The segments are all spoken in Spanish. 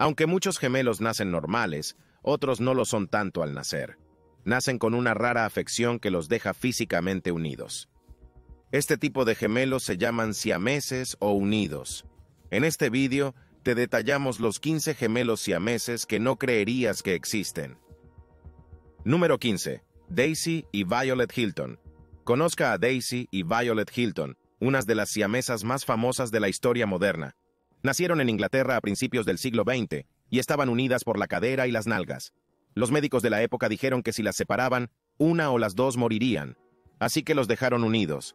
Aunque muchos gemelos nacen normales, otros no lo son tanto al nacer. Nacen con una rara afección que los deja físicamente unidos. Este tipo de gemelos se llaman siameses o unidos. En este vídeo te detallamos los 15 gemelos siameses que no creerías que existen. Número 15. Daisy y Violet Hilton. Conozca a Daisy y Violet Hilton, unas de las siamesas más famosas de la historia moderna. Nacieron en Inglaterra a principios del siglo XX y estaban unidas por la cadera y las nalgas. Los médicos de la época dijeron que si las separaban, una o las dos morirían, así que los dejaron unidos.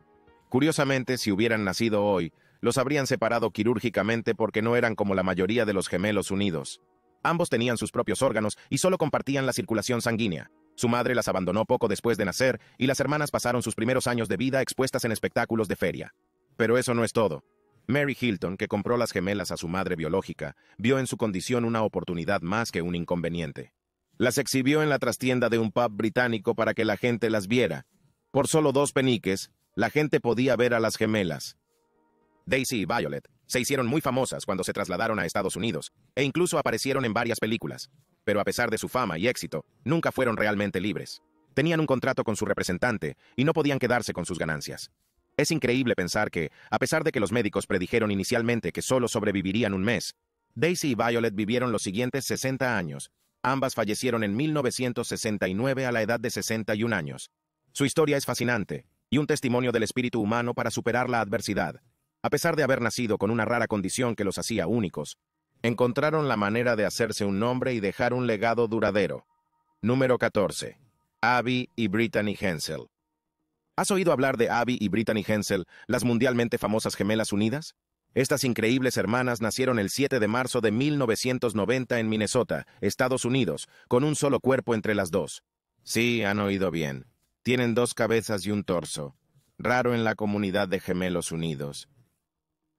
Curiosamente, si hubieran nacido hoy, los habrían separado quirúrgicamente porque no eran como la mayoría de los gemelos unidos. Ambos tenían sus propios órganos y solo compartían la circulación sanguínea. Su madre las abandonó poco después de nacer y las hermanas pasaron sus primeros años de vida expuestas en espectáculos de feria. Pero eso no es todo. Mary Hilton, que compró las gemelas a su madre biológica, vio en su condición una oportunidad más que un inconveniente. Las exhibió en la trastienda de un pub británico para que la gente las viera. Por solo dos peniques, la gente podía ver a las gemelas. Daisy y Violet se hicieron muy famosas cuando se trasladaron a Estados Unidos, e incluso aparecieron en varias películas, pero a pesar de su fama y éxito, nunca fueron realmente libres. Tenían un contrato con su representante y no podían quedarse con sus ganancias. Es increíble pensar que, a pesar de que los médicos predijeron inicialmente que solo sobrevivirían un mes, Daisy y Violet vivieron los siguientes 60 años. Ambas fallecieron en 1969 a la edad de 61 años. Su historia es fascinante y un testimonio del espíritu humano para superar la adversidad. A pesar de haber nacido con una rara condición que los hacía únicos, encontraron la manera de hacerse un nombre y dejar un legado duradero. Número 14. Abby y Brittany Hensel. ¿Has oído hablar de Abby y Brittany Hensel, las mundialmente famosas gemelas unidas? Estas increíbles hermanas nacieron el 7 de marzo de 1990 en Minnesota, Estados Unidos, con un solo cuerpo entre las dos. Sí, han oído bien. Tienen dos cabezas y un torso. Raro en la comunidad de gemelos unidos.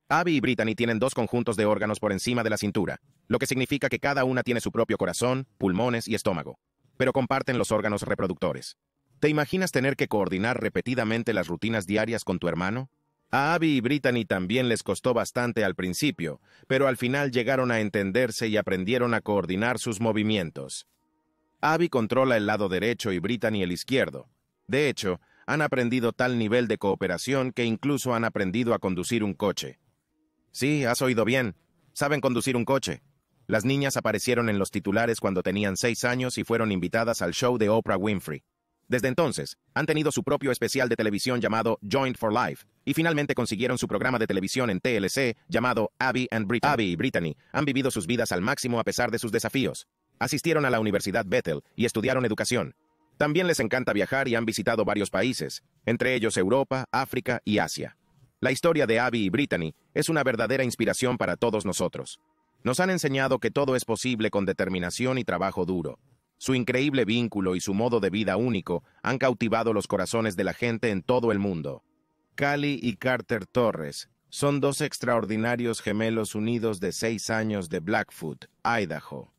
Abby y Brittany tienen dos conjuntos de órganos por encima de la cintura, lo que significa que cada una tiene su propio corazón, pulmones y estómago, pero comparten los órganos reproductores. ¿Te imaginas tener que coordinar repetidamente las rutinas diarias con tu hermano? A Abby y Brittany también les costó bastante al principio, pero al final llegaron a entenderse y aprendieron a coordinar sus movimientos. Abby controla el lado derecho y Brittany el izquierdo. De hecho, han aprendido tal nivel de cooperación que incluso han aprendido a conducir un coche. Sí, has oído bien. Saben conducir un coche. Las niñas aparecieron en los titulares cuando tenían seis años y fueron invitadas al show de Oprah Winfrey. Desde entonces, han tenido su propio especial de televisión llamado Joint for Life, y finalmente consiguieron su programa de televisión en TLC llamado Abby and Brittany. Abby y Brittany han vivido sus vidas al máximo a pesar de sus desafíos. Asistieron a la Universidad Bethel y estudiaron educación. También les encanta viajar y han visitado varios países, entre ellos Europa, África y Asia. La historia de Abby y Brittany es una verdadera inspiración para todos nosotros. Nos han enseñado que todo es posible con determinación y trabajo duro. Su increíble vínculo y su modo de vida único han cautivado los corazones de la gente en todo el mundo. Cali y Carter Torres son dos extraordinarios gemelos unidos de seis años de Blackfoot, Idaho.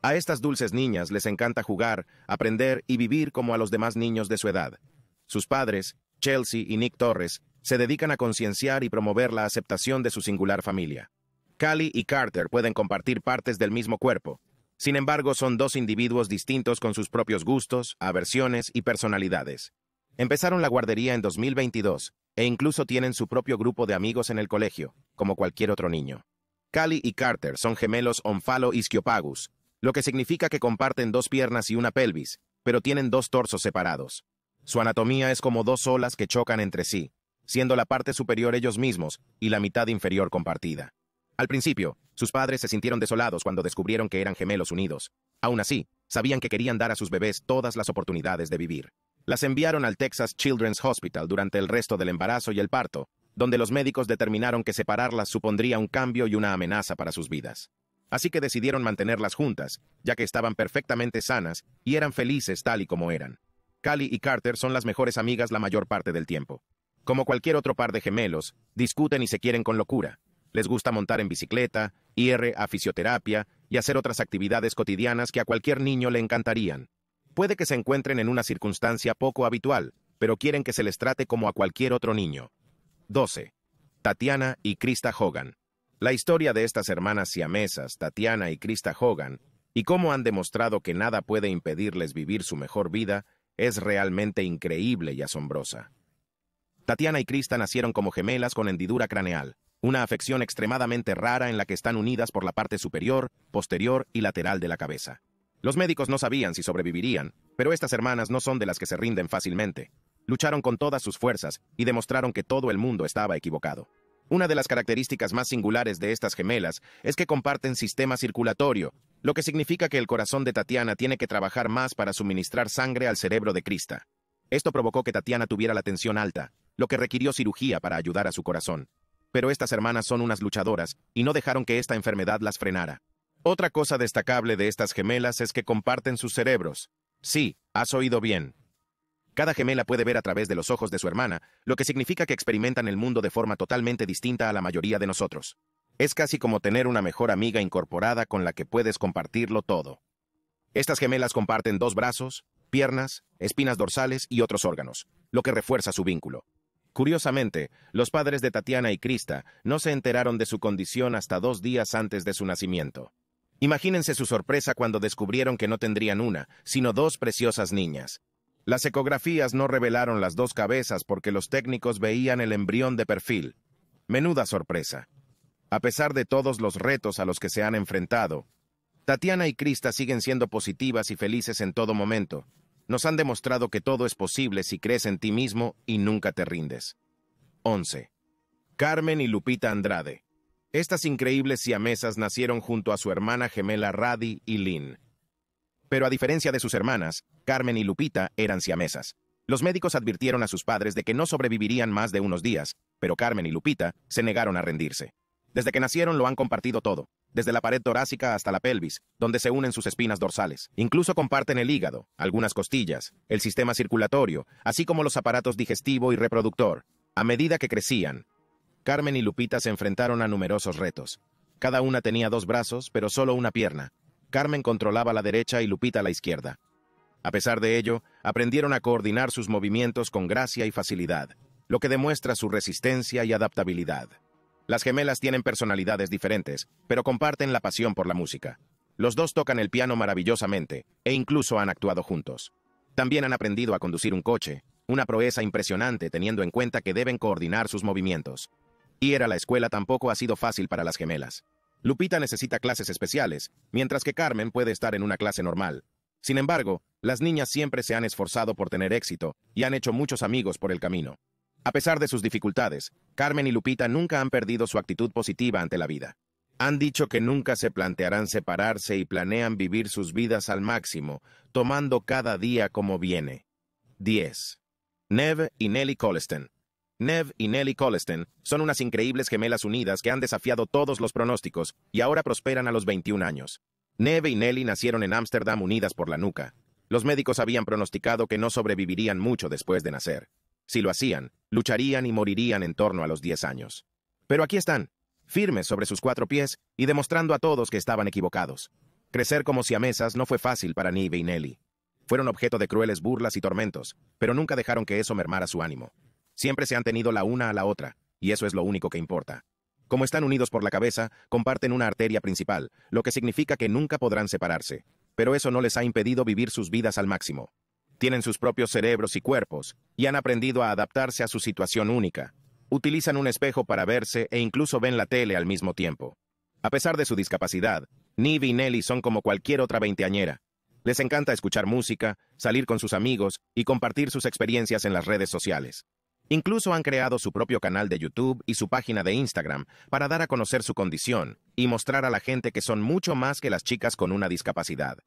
A estas dulces niñas les encanta jugar, aprender y vivir como a los demás niños de su edad. Sus padres, Chelsea y Nick Torres, se dedican a concienciar y promover la aceptación de su singular familia. Cali y Carter pueden compartir partes del mismo cuerpo, sin embargo, son dos individuos distintos con sus propios gustos, aversiones y personalidades. Empezaron la guardería en 2022 e incluso tienen su propio grupo de amigos en el colegio, como cualquier otro niño. Cali y Carter son gemelos Omphalo ischiopagus, lo que significa que comparten dos piernas y una pelvis, pero tienen dos torsos separados. Su anatomía es como dos olas que chocan entre sí, siendo la parte superior ellos mismos y la mitad inferior compartida. Al principio, sus padres se sintieron desolados cuando descubrieron que eran gemelos unidos. Aún así, sabían que querían dar a sus bebés todas las oportunidades de vivir. Las enviaron al Texas Children's Hospital durante el resto del embarazo y el parto, donde los médicos determinaron que separarlas supondría un cambio y una amenaza para sus vidas. Así que decidieron mantenerlas juntas, ya que estaban perfectamente sanas y eran felices tal y como eran. Callie y Carter son las mejores amigas la mayor parte del tiempo. Como cualquier otro par de gemelos, discuten y se quieren con locura, les gusta montar en bicicleta, ir a fisioterapia y hacer otras actividades cotidianas que a cualquier niño le encantarían. Puede que se encuentren en una circunstancia poco habitual, pero quieren que se les trate como a cualquier otro niño. 12. Tatiana y Krista Hogan. La historia de estas hermanas siamesas, Tatiana y Krista Hogan, y cómo han demostrado que nada puede impedirles vivir su mejor vida, es realmente increíble y asombrosa. Tatiana y Krista nacieron como gemelas con hendidura craneal una afección extremadamente rara en la que están unidas por la parte superior, posterior y lateral de la cabeza. Los médicos no sabían si sobrevivirían, pero estas hermanas no son de las que se rinden fácilmente. Lucharon con todas sus fuerzas y demostraron que todo el mundo estaba equivocado. Una de las características más singulares de estas gemelas es que comparten sistema circulatorio, lo que significa que el corazón de Tatiana tiene que trabajar más para suministrar sangre al cerebro de Krista. Esto provocó que Tatiana tuviera la tensión alta, lo que requirió cirugía para ayudar a su corazón pero estas hermanas son unas luchadoras y no dejaron que esta enfermedad las frenara. Otra cosa destacable de estas gemelas es que comparten sus cerebros. Sí, has oído bien. Cada gemela puede ver a través de los ojos de su hermana, lo que significa que experimentan el mundo de forma totalmente distinta a la mayoría de nosotros. Es casi como tener una mejor amiga incorporada con la que puedes compartirlo todo. Estas gemelas comparten dos brazos, piernas, espinas dorsales y otros órganos, lo que refuerza su vínculo. Curiosamente, los padres de Tatiana y Crista no se enteraron de su condición hasta dos días antes de su nacimiento. Imagínense su sorpresa cuando descubrieron que no tendrían una, sino dos preciosas niñas. Las ecografías no revelaron las dos cabezas porque los técnicos veían el embrión de perfil. Menuda sorpresa. A pesar de todos los retos a los que se han enfrentado, Tatiana y Crista siguen siendo positivas y felices en todo momento, nos han demostrado que todo es posible si crees en ti mismo y nunca te rindes. 11. Carmen y Lupita Andrade. Estas increíbles siamesas nacieron junto a su hermana gemela Radi y Lynn. Pero a diferencia de sus hermanas, Carmen y Lupita eran siamesas. Los médicos advirtieron a sus padres de que no sobrevivirían más de unos días, pero Carmen y Lupita se negaron a rendirse. Desde que nacieron lo han compartido todo, desde la pared torácica hasta la pelvis, donde se unen sus espinas dorsales. Incluso comparten el hígado, algunas costillas, el sistema circulatorio, así como los aparatos digestivo y reproductor. A medida que crecían, Carmen y Lupita se enfrentaron a numerosos retos. Cada una tenía dos brazos, pero solo una pierna. Carmen controlaba la derecha y Lupita la izquierda. A pesar de ello, aprendieron a coordinar sus movimientos con gracia y facilidad, lo que demuestra su resistencia y adaptabilidad. Las gemelas tienen personalidades diferentes, pero comparten la pasión por la música. Los dos tocan el piano maravillosamente e incluso han actuado juntos. También han aprendido a conducir un coche, una proeza impresionante teniendo en cuenta que deben coordinar sus movimientos. Ir a la escuela tampoco ha sido fácil para las gemelas. Lupita necesita clases especiales, mientras que Carmen puede estar en una clase normal. Sin embargo, las niñas siempre se han esforzado por tener éxito y han hecho muchos amigos por el camino. A pesar de sus dificultades, Carmen y Lupita nunca han perdido su actitud positiva ante la vida. Han dicho que nunca se plantearán separarse y planean vivir sus vidas al máximo, tomando cada día como viene. 10. Nev y Nelly Coleston. Nev y Nelly Coleston son unas increíbles gemelas unidas que han desafiado todos los pronósticos y ahora prosperan a los 21 años. Neve y Nelly nacieron en Ámsterdam unidas por la nuca. Los médicos habían pronosticado que no sobrevivirían mucho después de nacer. Si lo hacían, lucharían y morirían en torno a los 10 años. Pero aquí están, firmes sobre sus cuatro pies y demostrando a todos que estaban equivocados. Crecer como siamesas no fue fácil para Nive y Nelly. Fueron objeto de crueles burlas y tormentos, pero nunca dejaron que eso mermara su ánimo. Siempre se han tenido la una a la otra, y eso es lo único que importa. Como están unidos por la cabeza, comparten una arteria principal, lo que significa que nunca podrán separarse. Pero eso no les ha impedido vivir sus vidas al máximo. Tienen sus propios cerebros y cuerpos, y han aprendido a adaptarse a su situación única. Utilizan un espejo para verse e incluso ven la tele al mismo tiempo. A pesar de su discapacidad, Nive y Nelly son como cualquier otra veinteañera. Les encanta escuchar música, salir con sus amigos y compartir sus experiencias en las redes sociales. Incluso han creado su propio canal de YouTube y su página de Instagram para dar a conocer su condición y mostrar a la gente que son mucho más que las chicas con una discapacidad.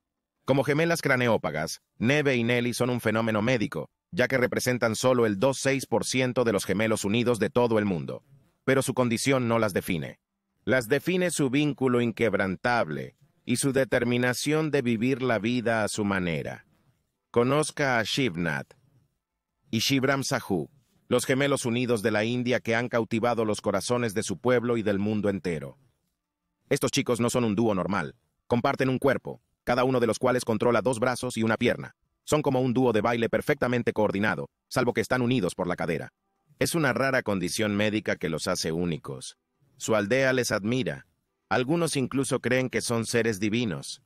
Como gemelas craneópagas, Neve y Nelly son un fenómeno médico, ya que representan solo el 2-6% de los gemelos unidos de todo el mundo. Pero su condición no las define. Las define su vínculo inquebrantable y su determinación de vivir la vida a su manera. Conozca a Shivnat y Shivram Sahu, los gemelos unidos de la India que han cautivado los corazones de su pueblo y del mundo entero. Estos chicos no son un dúo normal, comparten un cuerpo, cada uno de los cuales controla dos brazos y una pierna. Son como un dúo de baile perfectamente coordinado, salvo que están unidos por la cadera. Es una rara condición médica que los hace únicos. Su aldea les admira. Algunos incluso creen que son seres divinos.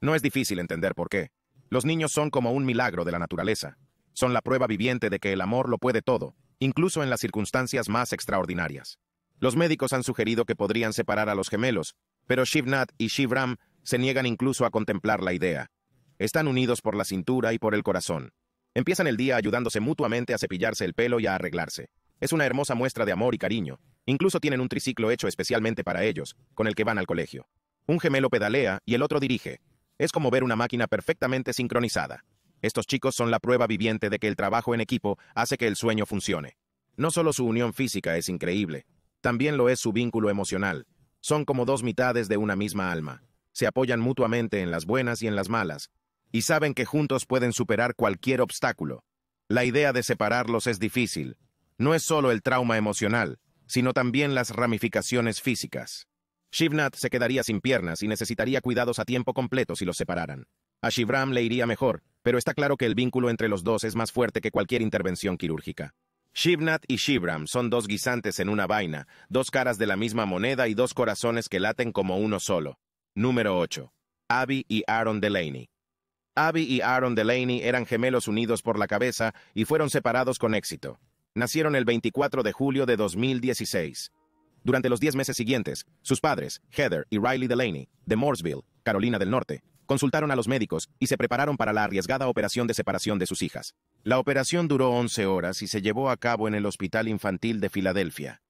No es difícil entender por qué. Los niños son como un milagro de la naturaleza. Son la prueba viviente de que el amor lo puede todo, incluso en las circunstancias más extraordinarias. Los médicos han sugerido que podrían separar a los gemelos, pero Shivnat y Shivram se niegan incluso a contemplar la idea. Están unidos por la cintura y por el corazón. Empiezan el día ayudándose mutuamente a cepillarse el pelo y a arreglarse. Es una hermosa muestra de amor y cariño. Incluso tienen un triciclo hecho especialmente para ellos, con el que van al colegio. Un gemelo pedalea y el otro dirige. Es como ver una máquina perfectamente sincronizada. Estos chicos son la prueba viviente de que el trabajo en equipo hace que el sueño funcione. No solo su unión física es increíble, también lo es su vínculo emocional. Son como dos mitades de una misma alma se apoyan mutuamente en las buenas y en las malas, y saben que juntos pueden superar cualquier obstáculo. La idea de separarlos es difícil. No es solo el trauma emocional, sino también las ramificaciones físicas. Shivnat se quedaría sin piernas y necesitaría cuidados a tiempo completo si los separaran. A Shivram le iría mejor, pero está claro que el vínculo entre los dos es más fuerte que cualquier intervención quirúrgica. Shivnat y Shivram son dos guisantes en una vaina, dos caras de la misma moneda y dos corazones que laten como uno solo. Número 8. Abby y Aaron Delaney. Abby y Aaron Delaney eran gemelos unidos por la cabeza y fueron separados con éxito. Nacieron el 24 de julio de 2016. Durante los 10 meses siguientes, sus padres, Heather y Riley Delaney, de Mooresville, Carolina del Norte, consultaron a los médicos y se prepararon para la arriesgada operación de separación de sus hijas. La operación duró 11 horas y se llevó a cabo en el Hospital Infantil de Filadelfia.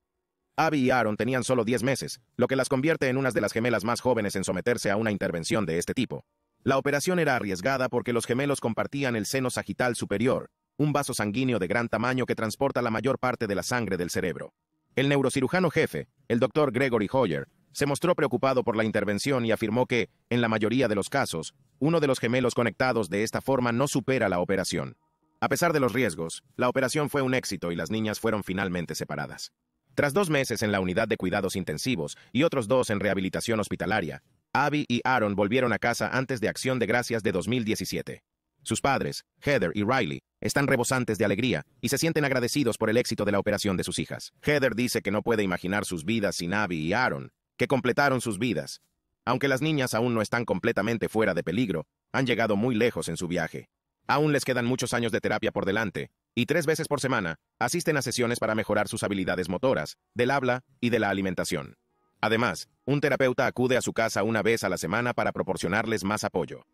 Abby y Aaron tenían solo 10 meses, lo que las convierte en unas de las gemelas más jóvenes en someterse a una intervención de este tipo. La operación era arriesgada porque los gemelos compartían el seno sagital superior, un vaso sanguíneo de gran tamaño que transporta la mayor parte de la sangre del cerebro. El neurocirujano jefe, el doctor Gregory Hoyer, se mostró preocupado por la intervención y afirmó que, en la mayoría de los casos, uno de los gemelos conectados de esta forma no supera la operación. A pesar de los riesgos, la operación fue un éxito y las niñas fueron finalmente separadas. Tras dos meses en la unidad de cuidados intensivos y otros dos en rehabilitación hospitalaria, Abby y Aaron volvieron a casa antes de Acción de Gracias de 2017. Sus padres, Heather y Riley, están rebosantes de alegría y se sienten agradecidos por el éxito de la operación de sus hijas. Heather dice que no puede imaginar sus vidas sin Abby y Aaron, que completaron sus vidas. Aunque las niñas aún no están completamente fuera de peligro, han llegado muy lejos en su viaje. Aún les quedan muchos años de terapia por delante, y tres veces por semana asisten a sesiones para mejorar sus habilidades motoras, del habla y de la alimentación. Además, un terapeuta acude a su casa una vez a la semana para proporcionarles más apoyo.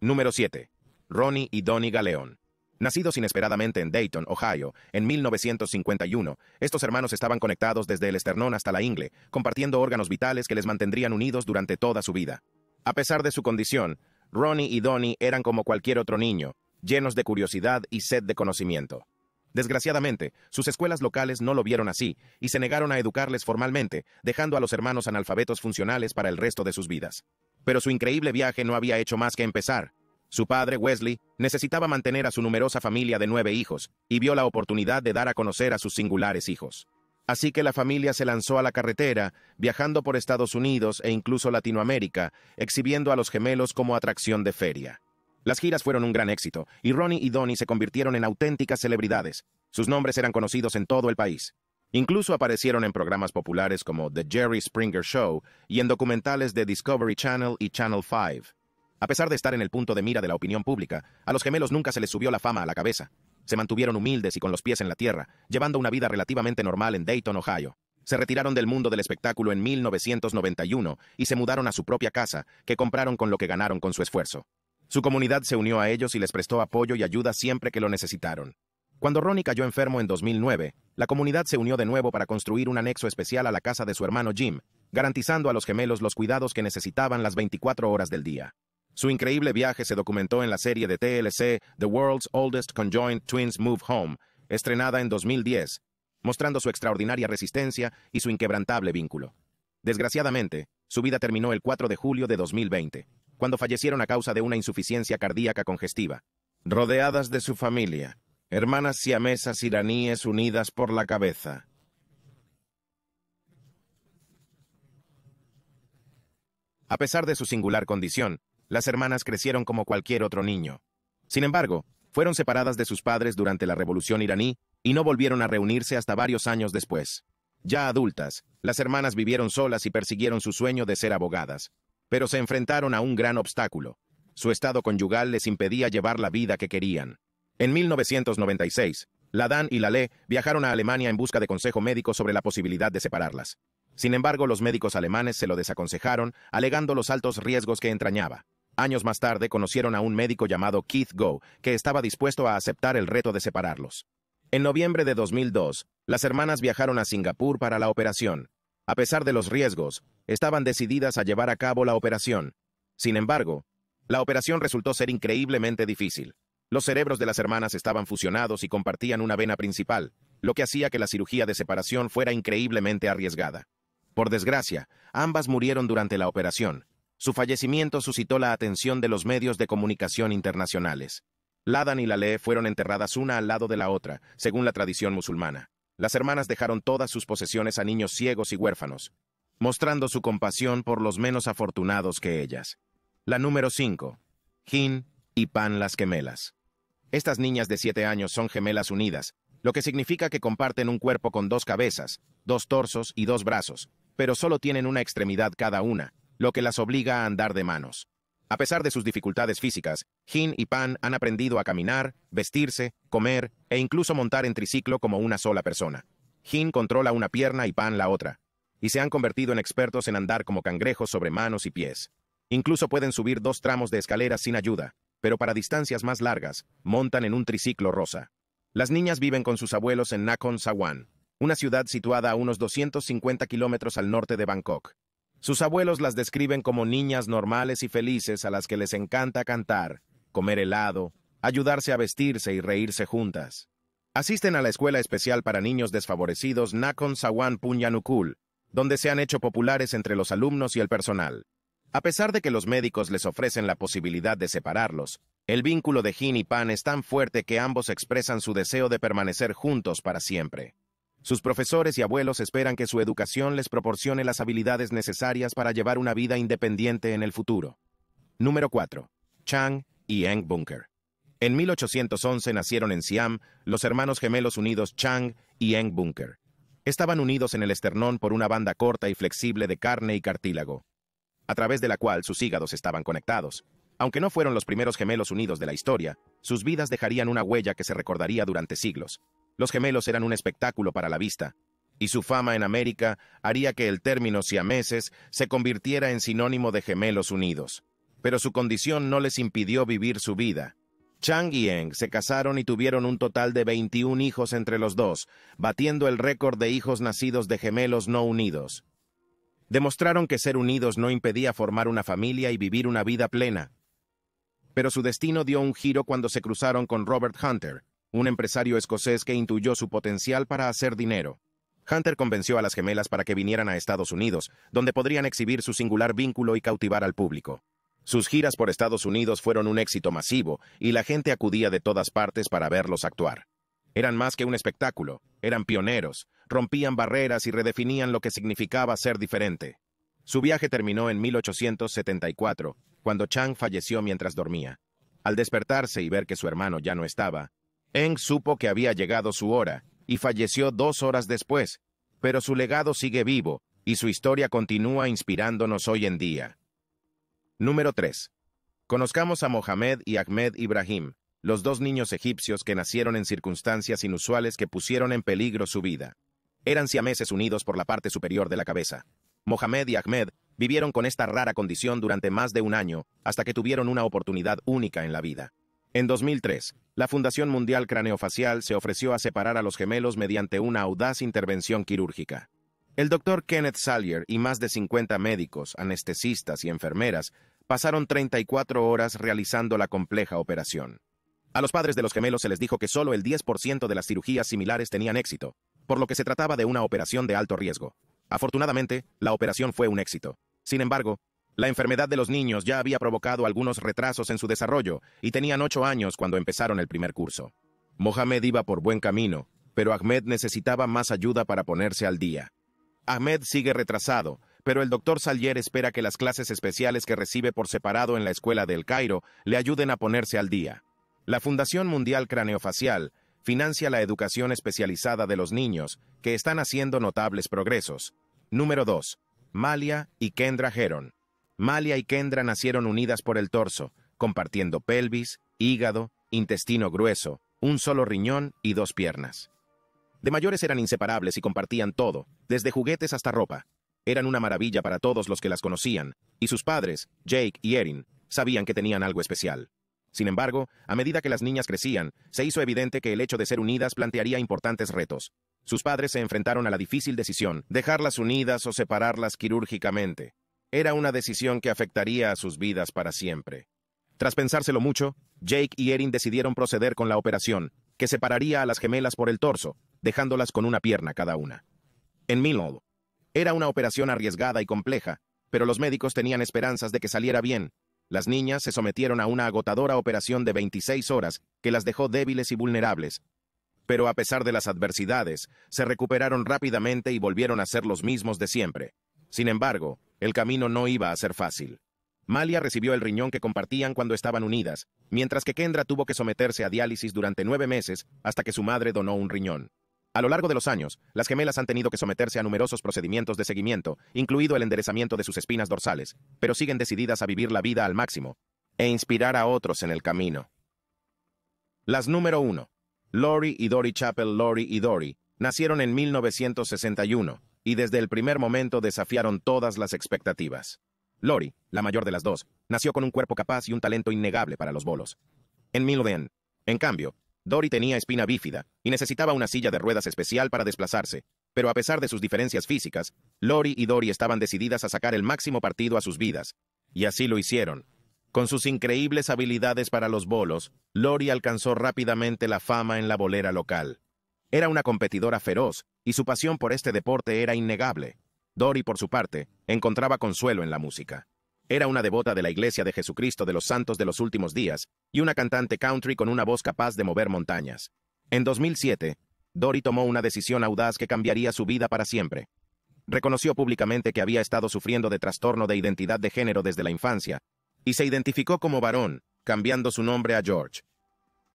Número 7. Ronnie y Donnie Galeón. Nacidos inesperadamente en Dayton, Ohio, en 1951, estos hermanos estaban conectados desde el esternón hasta la ingle, compartiendo órganos vitales que les mantendrían unidos durante toda su vida. A pesar de su condición, Ronnie y Donnie eran como cualquier otro niño, llenos de curiosidad y sed de conocimiento. Desgraciadamente, sus escuelas locales no lo vieron así y se negaron a educarles formalmente, dejando a los hermanos analfabetos funcionales para el resto de sus vidas. Pero su increíble viaje no había hecho más que empezar. Su padre, Wesley, necesitaba mantener a su numerosa familia de nueve hijos y vio la oportunidad de dar a conocer a sus singulares hijos. Así que la familia se lanzó a la carretera, viajando por Estados Unidos e incluso Latinoamérica, exhibiendo a los gemelos como atracción de feria. Las giras fueron un gran éxito, y Ronnie y Donnie se convirtieron en auténticas celebridades. Sus nombres eran conocidos en todo el país. Incluso aparecieron en programas populares como The Jerry Springer Show y en documentales de Discovery Channel y Channel 5. A pesar de estar en el punto de mira de la opinión pública, a los gemelos nunca se les subió la fama a la cabeza. Se mantuvieron humildes y con los pies en la tierra, llevando una vida relativamente normal en Dayton, Ohio. Se retiraron del mundo del espectáculo en 1991 y se mudaron a su propia casa, que compraron con lo que ganaron con su esfuerzo. Su comunidad se unió a ellos y les prestó apoyo y ayuda siempre que lo necesitaron. Cuando Ronnie cayó enfermo en 2009, la comunidad se unió de nuevo para construir un anexo especial a la casa de su hermano Jim, garantizando a los gemelos los cuidados que necesitaban las 24 horas del día. Su increíble viaje se documentó en la serie de TLC The World's Oldest Conjoined Twins Move Home, estrenada en 2010, mostrando su extraordinaria resistencia y su inquebrantable vínculo. Desgraciadamente, su vida terminó el 4 de julio de 2020 cuando fallecieron a causa de una insuficiencia cardíaca congestiva. Rodeadas de su familia, hermanas siamesas iraníes unidas por la cabeza. A pesar de su singular condición, las hermanas crecieron como cualquier otro niño. Sin embargo, fueron separadas de sus padres durante la Revolución iraní y no volvieron a reunirse hasta varios años después. Ya adultas, las hermanas vivieron solas y persiguieron su sueño de ser abogadas pero se enfrentaron a un gran obstáculo. Su estado conyugal les impedía llevar la vida que querían. En 1996, Dan y Lalé viajaron a Alemania en busca de consejo médico sobre la posibilidad de separarlas. Sin embargo, los médicos alemanes se lo desaconsejaron, alegando los altos riesgos que entrañaba. Años más tarde conocieron a un médico llamado Keith Go, que estaba dispuesto a aceptar el reto de separarlos. En noviembre de 2002, las hermanas viajaron a Singapur para la operación. A pesar de los riesgos, estaban decididas a llevar a cabo la operación. Sin embargo, la operación resultó ser increíblemente difícil. Los cerebros de las hermanas estaban fusionados y compartían una vena principal, lo que hacía que la cirugía de separación fuera increíblemente arriesgada. Por desgracia, ambas murieron durante la operación. Su fallecimiento suscitó la atención de los medios de comunicación internacionales. Ladan y Laleh fueron enterradas una al lado de la otra, según la tradición musulmana. Las hermanas dejaron todas sus posesiones a niños ciegos y huérfanos, mostrando su compasión por los menos afortunados que ellas. La número 5. Jin y Pan las gemelas. Estas niñas de 7 años son gemelas unidas, lo que significa que comparten un cuerpo con dos cabezas, dos torsos y dos brazos, pero solo tienen una extremidad cada una, lo que las obliga a andar de manos. A pesar de sus dificultades físicas, Jin y Pan han aprendido a caminar, vestirse, comer e incluso montar en triciclo como una sola persona. Jin controla una pierna y Pan la otra, y se han convertido en expertos en andar como cangrejos sobre manos y pies. Incluso pueden subir dos tramos de escaleras sin ayuda, pero para distancias más largas, montan en un triciclo rosa. Las niñas viven con sus abuelos en Nakhon Sawan, una ciudad situada a unos 250 kilómetros al norte de Bangkok. Sus abuelos las describen como niñas normales y felices a las que les encanta cantar, comer helado, ayudarse a vestirse y reírse juntas. Asisten a la escuela especial para niños desfavorecidos Nakon Sawan Punyanukul, donde se han hecho populares entre los alumnos y el personal. A pesar de que los médicos les ofrecen la posibilidad de separarlos, el vínculo de Jin y Pan es tan fuerte que ambos expresan su deseo de permanecer juntos para siempre. Sus profesores y abuelos esperan que su educación les proporcione las habilidades necesarias para llevar una vida independiente en el futuro. Número 4. Chang y Eng Bunker. En 1811 nacieron en Siam los hermanos gemelos unidos Chang y Eng Bunker. Estaban unidos en el esternón por una banda corta y flexible de carne y cartílago, a través de la cual sus hígados estaban conectados. Aunque no fueron los primeros gemelos unidos de la historia, sus vidas dejarían una huella que se recordaría durante siglos. Los gemelos eran un espectáculo para la vista, y su fama en América haría que el término siameses se convirtiera en sinónimo de gemelos unidos. Pero su condición no les impidió vivir su vida. Chang y Eng se casaron y tuvieron un total de 21 hijos entre los dos, batiendo el récord de hijos nacidos de gemelos no unidos. Demostraron que ser unidos no impedía formar una familia y vivir una vida plena. Pero su destino dio un giro cuando se cruzaron con Robert Hunter, un empresario escocés que intuyó su potencial para hacer dinero. Hunter convenció a las gemelas para que vinieran a Estados Unidos, donde podrían exhibir su singular vínculo y cautivar al público. Sus giras por Estados Unidos fueron un éxito masivo y la gente acudía de todas partes para verlos actuar. Eran más que un espectáculo, eran pioneros, rompían barreras y redefinían lo que significaba ser diferente. Su viaje terminó en 1874, cuando Chang falleció mientras dormía. Al despertarse y ver que su hermano ya no estaba, Eng supo que había llegado su hora, y falleció dos horas después, pero su legado sigue vivo, y su historia continúa inspirándonos hoy en día. Número 3. Conozcamos a Mohamed y Ahmed Ibrahim, los dos niños egipcios que nacieron en circunstancias inusuales que pusieron en peligro su vida. Eran siameses unidos por la parte superior de la cabeza. Mohamed y Ahmed vivieron con esta rara condición durante más de un año, hasta que tuvieron una oportunidad única en la vida. En 2003, la Fundación Mundial Craneofacial se ofreció a separar a los gemelos mediante una audaz intervención quirúrgica. El doctor Kenneth Salyer y más de 50 médicos, anestesistas y enfermeras pasaron 34 horas realizando la compleja operación. A los padres de los gemelos se les dijo que solo el 10% de las cirugías similares tenían éxito, por lo que se trataba de una operación de alto riesgo. Afortunadamente, la operación fue un éxito. Sin embargo, la enfermedad de los niños ya había provocado algunos retrasos en su desarrollo y tenían ocho años cuando empezaron el primer curso. Mohamed iba por buen camino, pero Ahmed necesitaba más ayuda para ponerse al día. Ahmed sigue retrasado, pero el doctor Salier espera que las clases especiales que recibe por separado en la escuela del Cairo le ayuden a ponerse al día. La Fundación Mundial Craneofacial financia la educación especializada de los niños, que están haciendo notables progresos. Número 2. Malia y Kendra Heron. Malia y Kendra nacieron unidas por el torso, compartiendo pelvis, hígado, intestino grueso, un solo riñón y dos piernas. De mayores eran inseparables y compartían todo, desde juguetes hasta ropa. Eran una maravilla para todos los que las conocían, y sus padres, Jake y Erin, sabían que tenían algo especial. Sin embargo, a medida que las niñas crecían, se hizo evidente que el hecho de ser unidas plantearía importantes retos. Sus padres se enfrentaron a la difícil decisión, dejarlas unidas o separarlas quirúrgicamente. Era una decisión que afectaría a sus vidas para siempre. Tras pensárselo mucho, Jake y Erin decidieron proceder con la operación, que separaría a las gemelas por el torso, dejándolas con una pierna cada una. En modo, era una operación arriesgada y compleja, pero los médicos tenían esperanzas de que saliera bien. Las niñas se sometieron a una agotadora operación de 26 horas que las dejó débiles y vulnerables, pero a pesar de las adversidades, se recuperaron rápidamente y volvieron a ser los mismos de siempre. Sin embargo, el camino no iba a ser fácil. Malia recibió el riñón que compartían cuando estaban unidas, mientras que Kendra tuvo que someterse a diálisis durante nueve meses hasta que su madre donó un riñón. A lo largo de los años, las gemelas han tenido que someterse a numerosos procedimientos de seguimiento, incluido el enderezamiento de sus espinas dorsales, pero siguen decididas a vivir la vida al máximo e inspirar a otros en el camino. Las número uno. Lori y Dory Chapel, Lori y Dory nacieron en 1961 y desde el primer momento desafiaron todas las expectativas. Lori, la mayor de las dos, nació con un cuerpo capaz y un talento innegable para los bolos. En milden en cambio, Dory tenía espina bífida y necesitaba una silla de ruedas especial para desplazarse, pero a pesar de sus diferencias físicas, Lori y Dory estaban decididas a sacar el máximo partido a sus vidas, y así lo hicieron. Con sus increíbles habilidades para los bolos, Lori alcanzó rápidamente la fama en la bolera local. Era una competidora feroz y su pasión por este deporte era innegable. Dory, por su parte, encontraba consuelo en la música. Era una devota de la Iglesia de Jesucristo de los Santos de los Últimos Días y una cantante country con una voz capaz de mover montañas. En 2007, Dory tomó una decisión audaz que cambiaría su vida para siempre. Reconoció públicamente que había estado sufriendo de trastorno de identidad de género desde la infancia, y se identificó como varón, cambiando su nombre a George.